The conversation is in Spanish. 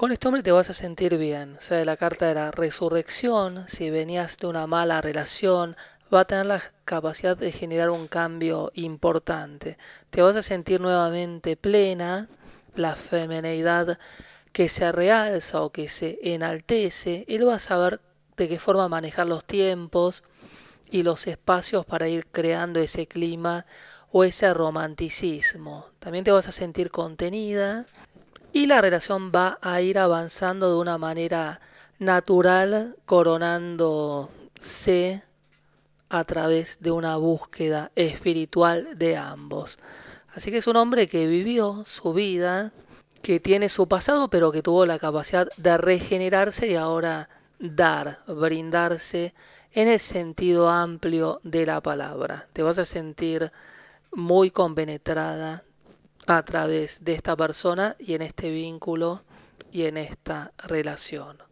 Con este hombre te vas a sentir bien. de la carta de la resurrección. Si venías de una mala relación, va a tener la capacidad de generar un cambio importante. Te vas a sentir nuevamente plena. La femineidad que se realza o que se enaltece. Él vas a saber de qué forma manejar los tiempos y los espacios para ir creando ese clima o ese romanticismo. También te vas a sentir contenida, y la relación va a ir avanzando de una manera natural, coronándose a través de una búsqueda espiritual de ambos. Así que es un hombre que vivió su vida, que tiene su pasado, pero que tuvo la capacidad de regenerarse y ahora dar, brindarse en el sentido amplio de la palabra. Te vas a sentir muy compenetrada a través de esta persona y en este vínculo y en esta relación.